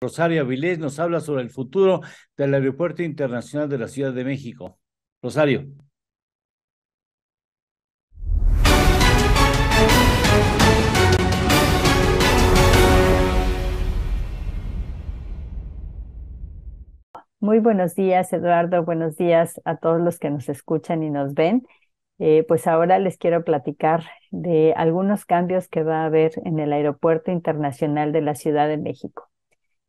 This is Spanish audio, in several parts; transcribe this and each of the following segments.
Rosario Avilés nos habla sobre el futuro del Aeropuerto Internacional de la Ciudad de México. Rosario. Muy buenos días, Eduardo. Buenos días a todos los que nos escuchan y nos ven. Eh, pues ahora les quiero platicar de algunos cambios que va a haber en el Aeropuerto Internacional de la Ciudad de México.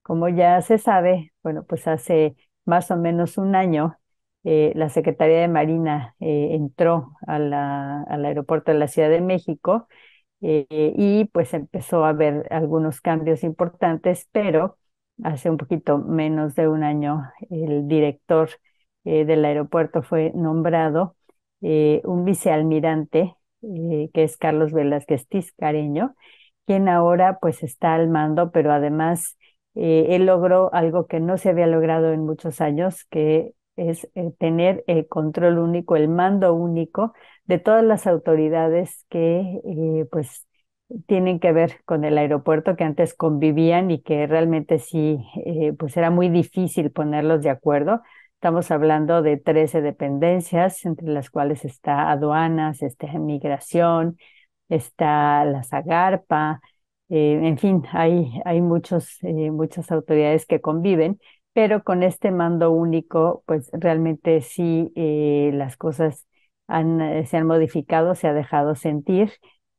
Como ya se sabe, bueno, pues hace más o menos un año, eh, la Secretaría de Marina eh, entró al aeropuerto de la Ciudad de México eh, y pues empezó a haber algunos cambios importantes, pero hace un poquito menos de un año el director del aeropuerto fue nombrado un vicealmirante que es Carlos Velázquez Tiscareño, quien ahora pues está al mando, pero además eh, él logró algo que no se había logrado en muchos años, que es eh, tener el control único, el mando único de todas las autoridades que eh, pues tienen que ver con el aeropuerto que antes convivían y que realmente sí pues era muy difícil ponerlos de acuerdo. Estamos hablando de 13 dependencias, entre las cuales está aduanas, está migración, está la Zagarpa, eh, en fin, hay, hay muchos, eh, muchas autoridades que conviven, pero con este mando único, pues realmente sí eh, las cosas se han modificado, se ha dejado sentir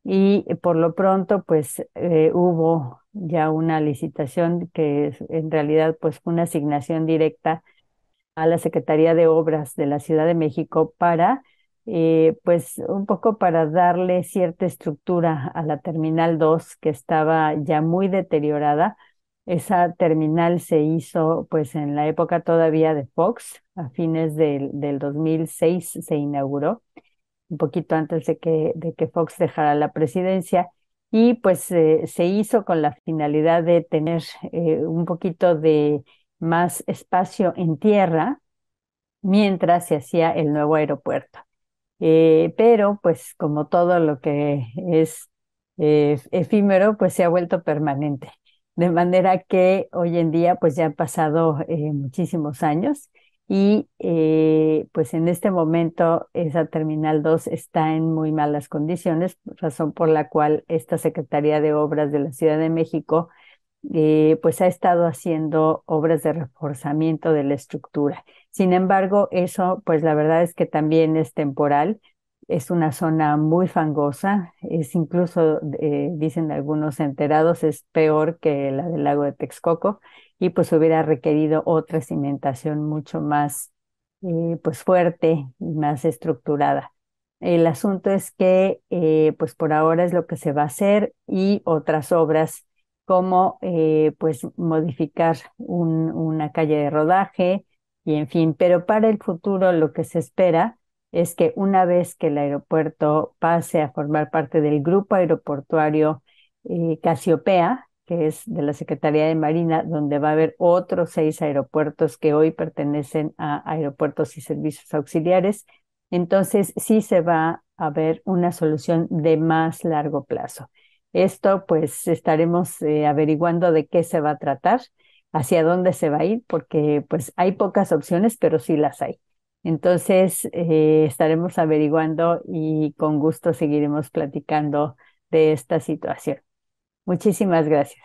y por lo pronto pues hubo ya una licitación que es en realidad pues una asignación directa a la Secretaría de Obras de la Ciudad de México para eh, pues un poco para darle cierta estructura a la Terminal 2 que estaba ya muy deteriorada. Esa terminal se hizo pues en la época todavía de Fox, a fines del, 2006 se inauguró, un poquito antes de que, de que Fox dejara la presidencia y pues eh, se hizo con la finalidad de tener eh, un poquito de más espacio en tierra mientras se hacía el nuevo aeropuerto. Eh, pero pues como todo lo que es eh, efímero, pues se ha vuelto permanente. De manera que hoy en día pues ya han pasado eh, muchísimos años y pues en este momento esa Terminal 2 está en muy malas condiciones, razón por la cual esta Secretaría de Obras de la Ciudad de México eh, pues ha estado haciendo obras de reforzamiento de la estructura. Sin embargo, eso, pues la verdad es que también es temporal. Es una zona muy fangosa, es incluso, eh, dicen algunos enterados, es peor que la del lago de Texcoco y pues hubiera requerido otra cimentación mucho más eh, pues fuerte y más estructurada. El asunto es que, pues por ahora es lo que se va a hacer y otras obras cómo eh, pues modificar una calle de rodaje y en fin, pero para el futuro lo que se espera es que una vez que el aeropuerto pase a formar parte del grupo aeroportuario eh, Casiopea, que es de la Secretaría de Marina, donde va a haber otros seis aeropuertos que hoy pertenecen a aeropuertos y servicios auxiliares, entonces sí se va a ver una solución de más largo plazo. Esto pues estaremos eh, averiguando de qué se va a tratar, hacia dónde se va a ir, porque pues hay pocas opciones, pero sí las hay. Entonces eh, estaremos averiguando y con gusto seguiremos platicando de esta situación. Muchísimas gracias.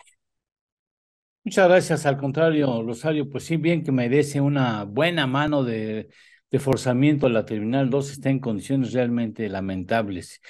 Muchas gracias, al contrario, Rosario, pues sí, bien que merece una buena mano de, forzamiento la Terminal 2, está en condiciones realmente lamentables.